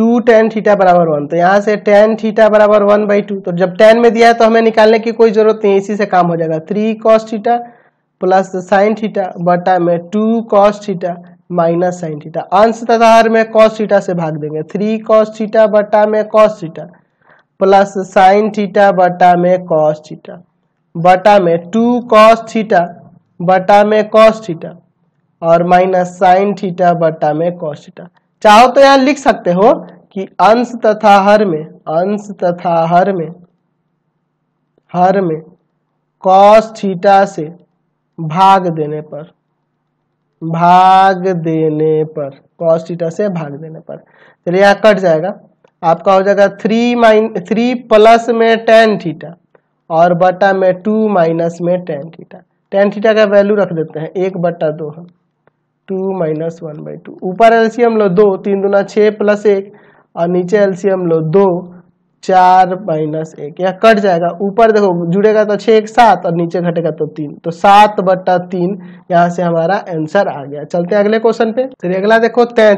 to tan theta बराबर one तो यहाँ से टेन थीटा बराबर वन बाई टू तो जब टेन में दिया है तो हमें निकालने की कोई जरूरत नहीं इसी से काम हो जाएगा three cos theta plus sine theta बटा में two cos theta minus sine theta अंश तथा हर में कॉस थीटा से भाग देंगे थ्री कॉस थीटा बटा में cos theta plus sine theta बटा में कॉस थीटा बटा में टू कॉस थीटा बटा में कॉस थीटा और माइनस साइन थीटा बटा में कॉस थीटा चाहो तो यहां लिख सकते हो कि अंश तथा हर में अंश तथा हर में हर में कॉस थीटा से भाग देने पर भाग देने पर कॉस थीटा से भाग देने पर चलिए यहां कट जाएगा आपका हो जाएगा थ्री माइन थ्री प्लस में टेन थीटा और बटा में टू माइनस में टेन थीटा टेन थीटा का वैल्यू रख देते हैं एक बटा दो हम two minus one by two ऊपर एलसीएम लो दो तीन दुना छः प्लस एक और नीचे एलसीएम लो दो चार माइनस एक यह कट जाएगा ऊपर देखो जुड़ेगा तो छः एक सात और नीचे घटेगा तो तीन तो सात बट्टा तीन यहाँ से हमारा आंसर आ गया चलते हैं अगले क्वेश्चन पे फिर अगला देखो तैं